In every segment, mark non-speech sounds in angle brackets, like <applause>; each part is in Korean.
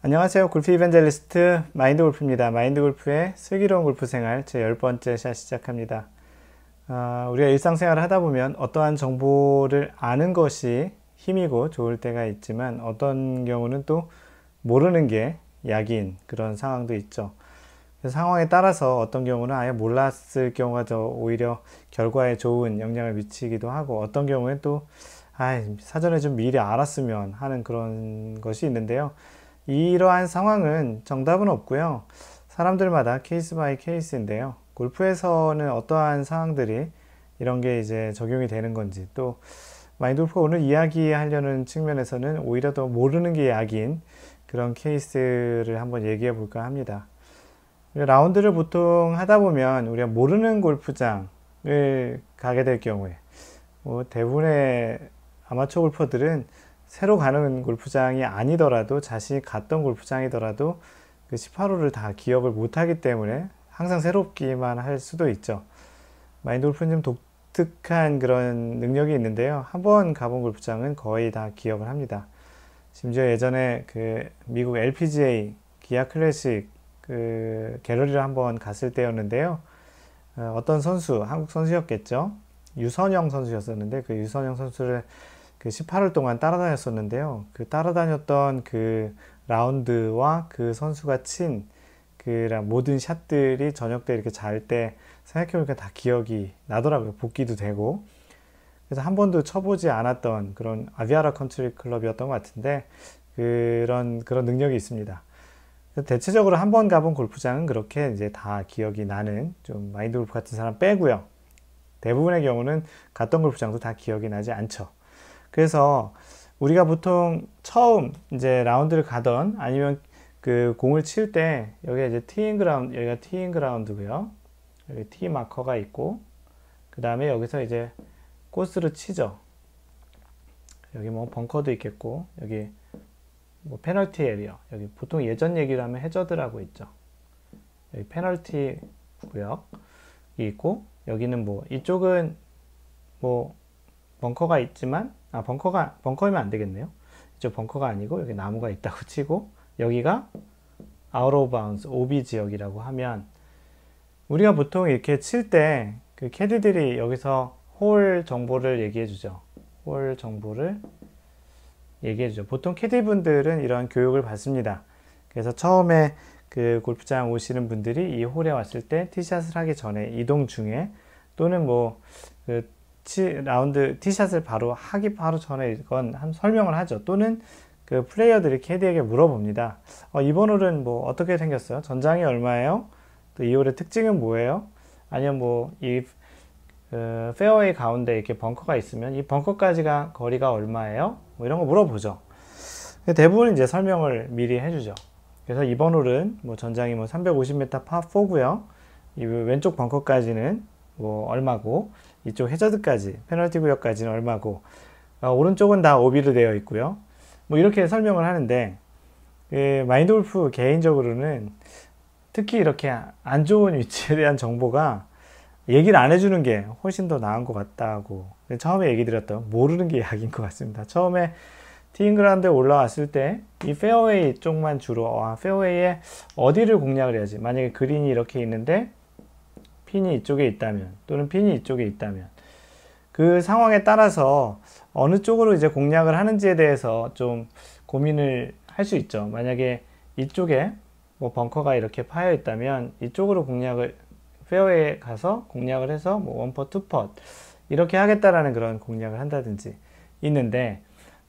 안녕하세요. 골프 이벤젤리스트 마인드 골프입니다. 마인드 골프의 슬기로운 골프 생활 제 열번째샷 시작합니다. 어, 우리가 일상생활을 하다 보면 어떠한 정보를 아는 것이 힘이고 좋을 때가 있지만 어떤 경우는 또 모르는 게 약인 그런 상황도 있죠. 상황에 따라서 어떤 경우는 아예 몰랐을 경우가 더 오히려 결과에 좋은 영향을 미치기도 하고 어떤 경우에 또 아이, 사전에 좀 미리 알았으면 하는 그런 것이 있는데요. 이러한 상황은 정답은 없고요. 사람들마다 케이스 바이 케이스인데요. 골프에서는 어떠한 상황들이 이런 게 이제 적용이 되는 건지 또마인드골프 오늘 이야기하려는 측면에서는 오히려 더 모르는 게 약인 그런 케이스를 한번 얘기해 볼까 합니다. 라운드를 보통 하다 보면 우리가 모르는 골프장을 가게 될 경우에 뭐 대부분의 아마추어 골퍼들은 새로 가는 골프장이 아니더라도 자신이 갔던 골프장이더라도 그1 8호를다 기억을 못하기 때문에 항상 새롭기만 할 수도 있죠. 마인드 골프는 좀 독특한 그런 능력이 있는데요. 한 번 가본 골프장은 거의 다 기억을 합니다. 심지어 예전에 그 미국 LPGA 기아 클래식 그 갤러리를 한번 갔을 때였는데요. 어, 어떤 선수, 한국 선수였겠죠. 유선영 선수였었는데 그 유선영 선수를 그 18월 동안 따라다녔었는데요. 그 따라다녔던 그 라운드와 그 선수가 친그 모든 샷들이 저녁 때 이렇게 잘 때 생각해보니까 다 기억이 나더라고요. 복귀도 되고. 그래서 한 번도 쳐보지 않았던 그런 아비아라 컨트리 클럽이었던 것 같은데 그런 그런 능력이 있습니다. 대체적으로 한 번 가본 골프장은 그렇게 이제 다 기억이 나는 좀 마인드 골프 같은 사람 빼고요. 대부분의 경우는 갔던 골프장도 다 기억이 나지 않죠. 그래서 우리가 보통 처음 이제 라운드를 가던 아니면 그 공을 칠 때 여기 이제 티잉 그라운드 여기가 티잉 그라운드고요. 여기 티 마커가 있고 그 다음에 여기서 이제 코스로 치죠. 여기 뭐 벙커도 있겠고 여기 뭐 페널티 에리어 여기 보통 예전 얘기를 하면 해저드라고 있죠. 여기 페널티 구역이 있고 여기는 뭐 이쪽은 뭐 벙커가 있지만 아 벙커가 벙커이면 안 되겠네요. 이쪽 벙커가 아니고 여기 나무가 있다고 치고 여기가 아웃 오브 바운스 OB 지역이라고 하면 우리가 보통 이렇게 칠 때 그 캐디들이 여기서 홀 정보를 얘기해 주죠. 홀 정보를 얘기해 주죠. 보통 캐디분들은 이런 교육을 받습니다. 그래서 처음에 그 골프장 오시는 분들이 이 홀에 왔을 때 티샷을 하기 전에 이동 중에 또는 뭐그 라운드 티샷을 바로 하기 바로 전에 이건 한 설명을 하죠. 또는 그 플레이어들이 캐디에게 물어봅니다. 어, 이번 홀은 뭐 어떻게 생겼어요? 전장이 얼마예요? 또 이 홀의 특징은 뭐예요? 아니면 뭐이 그 페어웨이 가운데 이렇게 벙커가 있으면 이 벙커까지가 거리가 얼마예요? 뭐 이런 거 물어보죠. 대부분 이제 설명을 미리 해주죠. 그래서 이번 홀은 뭐 전장이 뭐 350m 파4고요. 이 왼쪽 벙커까지는 뭐 얼마고 이쪽 해저드까지 페널티 구역까지는 얼마고 어, 오른쪽은 다 오비로 되어 있고요. 뭐 이렇게 설명을 하는데 예, 마인드 골프 개인적으로는 특히 이렇게 안 좋은 위치에 대한 정보가 얘기를 안 해주는 게 훨씬 더 나은 것 같다고 처음에 얘기 드렸던 모르는 게 약인 것 같습니다. 처음에 티잉그라운드에 올라왔을 때 이 페어웨이 쪽만 주로 아, 페어웨이에 어디를 공략을 해야지 만약에 그린이 이렇게 있는데 핀이 이쪽에 있다면 또는 핀이 이쪽에 있다면 그 상황에 따라서 어느 쪽으로 이제 공략을 하는지에 대해서 좀 고민을 할 수 있죠. 만약에 이쪽에 뭐 벙커가 이렇게 파여 있다면 이쪽으로 공략을 페어에 가서 공략을 해서 뭐 원퍼 투퍼 이렇게 하겠다라는 그런 공략을 한다든지 있는데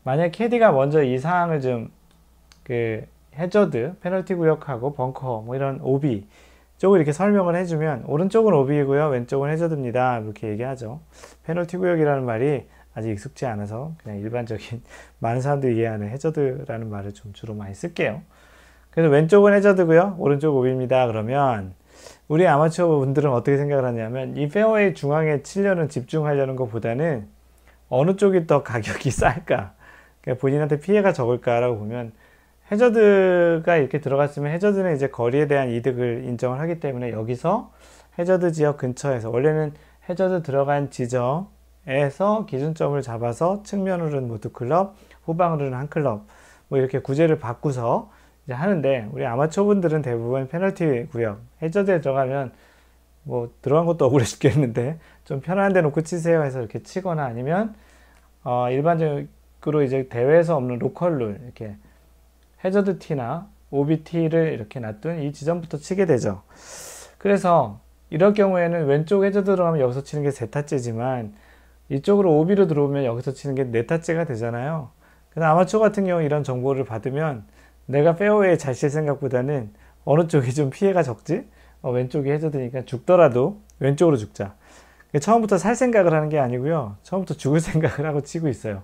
만약 캐디가 먼저 이 상황을 좀그 해저드 페널티 구역하고 벙커 뭐 이런 오비 쪽을 이렇게 설명을 해주면 오른쪽은 오비이고요 왼쪽은 해저드입니다 이렇게 얘기하죠 페널티 구역이라는 말이 아직 익숙지 않아서 그냥 일반적인 <laughs> 많은 사람들이 이해하는 해저드라는 말을 좀 주로 많이 쓸게요 그래서 왼쪽은 해저드고요 오른쪽 오비입니다 그러면 우리 아마추어 분들은 어떻게 생각을 하냐면 이 페어웨이 중앙에 치려는 집중하려는 것보다는 어느 쪽이 더 가격이 <laughs> 쌀까 그러니까 본인한테 피해가 적을까라고 보면 해저드가 이렇게 들어갔으면 해저드는 이제 거리에 대한 이득을 인정을 하기 때문에 여기서 해저드 지역 근처에서 원래는 해저드 들어간 지점에서 기준점을 잡아서 측면으로는 모두 뭐 클럽, 후방으로는 한 클럽 뭐 이렇게 구제를 바꾸서 이제 하는데 우리 아마추어분들은 대부분 페널티 구역 해저드에 들어가면 뭐 들어간 것도 억울해 죽겠는데 좀 편안한 데 놓고 치세요 해서 이렇게 치거나 아니면 어 일반적으로 이제 대회에서 없는 로컬 룰 이렇게 해저드 T나 OBT를 이렇게 놔둔 이 지점부터 치게 되죠. 그래서 이럴 경우에는 왼쪽 해저드로 가면 여기서 치는 게세타째지만 이쪽으로 OB로 들어오면 여기서 치는 게 네타째가 되잖아요. 근데 아마추어 같은 경우 이런 정보를 받으면 내가 페어웨이에 잘칠 생각보다는 어느 쪽이 좀 피해가 적지? 어, 왼쪽이 해저드니까 죽더라도 왼쪽으로 죽자. 처음부터 살 생각을 하는 게 아니고요. 처음부터 죽을 <laughs> 생각을 하고 치고 있어요.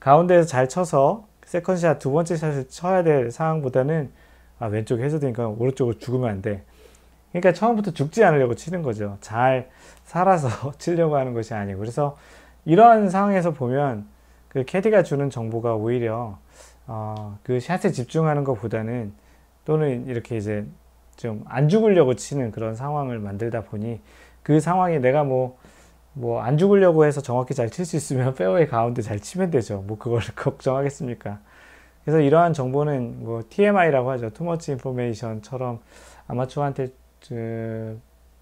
가운데에서 잘 쳐서 세컨샷 두 번째 샷을 쳐야 될 상황보다는 아, 왼쪽이 해저드니까 오른쪽으로 죽으면 안 돼. 그러니까 처음부터 죽지 않으려고 치는 거죠. 잘 살아서 <laughs> 치려고 하는 것이 아니고. 그래서 이러한 상황에서 보면 그 캐디가 주는 정보가 오히려 어, 그 샷에 집중하는 것보다는 또는 이렇게 이제 좀 안 죽으려고 치는 그런 상황을 만들다 보니 그 상황이 내가 뭐 뭐안 죽으려고 해서 정확히 잘 칠 수 있으면 <laughs> 페어웨이 가운데 잘 치면 되죠. 뭐 그걸 <laughs> 걱정하겠습니까? 그래서 이러한 정보는 뭐 TMI라고 하죠. 투머치 인포메이션처럼 아마추어한테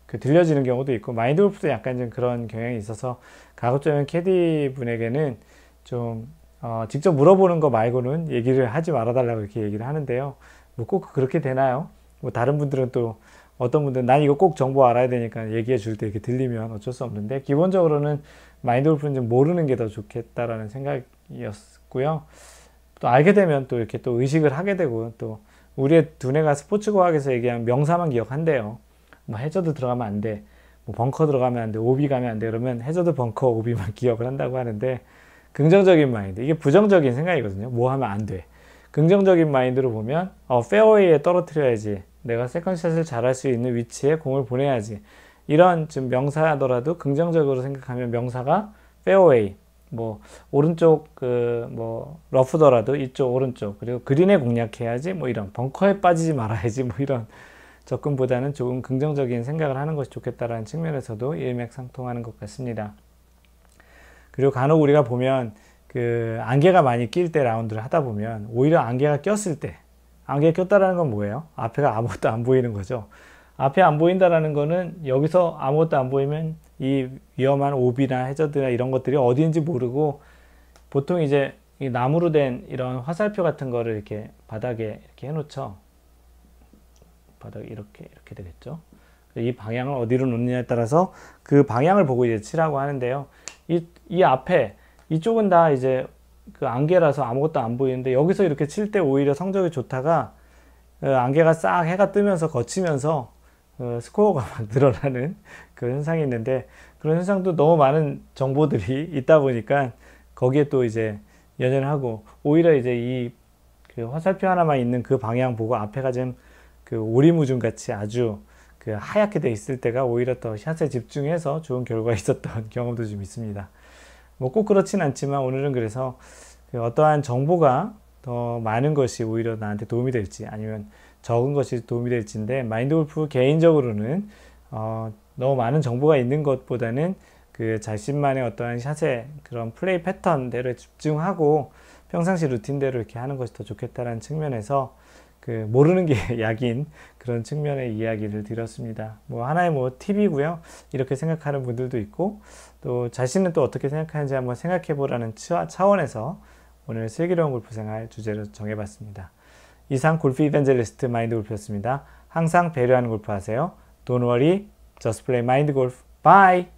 그 들려지는 경우도 있고 마인드 골프도 약간 좀 그런 경향이 있어서 가급적이면 캐디 분에게는 좀 어, 직접 물어보는 거 말고는 얘기를 하지 말아달라고 이렇게 얘기를 하는데요. 뭐 꼭 그렇게 되나요? 뭐 다른 분들은 또 어떤 분들은 난 이거 꼭 정보 알아야 되니까 얘기해 줄 때 이렇게 들리면 어쩔 수 없는데 기본적으로는 마인드 골프는 모르는 게 더 좋겠다라는 생각이었고요. 또 알게 되면 또 이렇게 또 의식을 하게 되고 또 우리의 두뇌가 스포츠 과학에서 얘기한 명사만 기억한대요. 뭐 해저드 들어가면 안 돼. 뭐 벙커 들어가면 안 돼. 오비 가면 안 돼. 그러면 해저드 벙커 오비만 <laughs> 기억을 한다고 하는데 긍정적인 마인드. 이게 부정적인 생각이거든요. 뭐 하면 안 돼. 긍정적인 마인드로 보면 어 페어웨이에 떨어뜨려야지. 내가 세컨샷을 잘 할 수 있는 위치에 공을 보내야지. 이런 좀 명사더라도 하 긍정적으로 생각하면 명사가 페어웨이, 뭐 오른쪽 그뭐 러프더라도 이쪽 오른쪽 그리고 그린에 공략해야지 뭐 이런 벙커에 빠지지 말아야지 뭐 이런 접근보다는 조금 긍정적인 생각을 하는 것이 좋겠다라는 측면에서도 일맥상통하는 것 같습니다. 그리고 간혹 우리가 보면 그 안개가 많이 낄 때 라운드를 하다 보면 오히려 안개가 꼈을 때 안개 꼈다라는 건 뭐예요? 앞에가 아무것도 안 보이는 거죠. 앞에 안 보인다라는 거는 여기서 아무것도 안 보이면 이 위험한 오비나 해저드나 이런 것들이 어디인지 모르고 보통 이제 나무로 된 이런 화살표 같은 거를 이렇게 바닥에 이렇게 해놓죠. 바닥 이렇게 이렇게 되겠죠. 이 방향을 어디로 놓느냐에 따라서 그 방향을 보고 이제 칠하고 하는데요. 이, 이 앞에 이쪽은 다 이제 그 안개라서 아무것도 안 보이는데 여기서 이렇게 칠 때 오히려 성적이 좋다가 그 안개가 싹 해가 뜨면서 거치면서 그 스코어가 막 <laughs> 늘어나는 그런 현상이 있는데 그런 현상도 너무 많은 정보들이 <laughs> 있다 보니까 거기에 또 이제 연연하고 오히려 이제 이 그 화살표 하나만 있는 그 방향 보고 앞에가 좀그 오리무중 같이 아주 그 하얗게 돼 있을 때가 오히려 더 샷에 집중해서 좋은 결과가 <laughs> 있었던 경험도 좀 있습니다. 뭐꼭 그렇진 않지만 오늘은 그래서 그 어떠한 정보가 더 많은 것이 오히려 나한테 도움이 될지 아니면 적은 것이 도움이 될지인데 마인드 골프 개인적으로는 어, 너무 많은 정보가 있는 것보다는 그 자신만의 어떠한 샷의 그런 플레이 패턴대로 집중하고 평상시 루틴대로 이렇게 하는 것이 더 좋겠다라는 측면에서 그 모르는 게 <laughs> 약인 그런 측면의 이야기를 드렸습니다. 뭐 하나의 뭐 팁이고요. 이렇게 생각하는 분들도 있고 또 자신은 또 어떻게 생각하는지 한번 생각해 보라는 차원에서 오늘 슬기로운 골프 생활 주제로 정해봤습니다. 이상 골프 이벤젤리스트 마인드 골프였습니다. 항상 배려하는 골프 하세요. Don't worry, just play mind golf. Bye!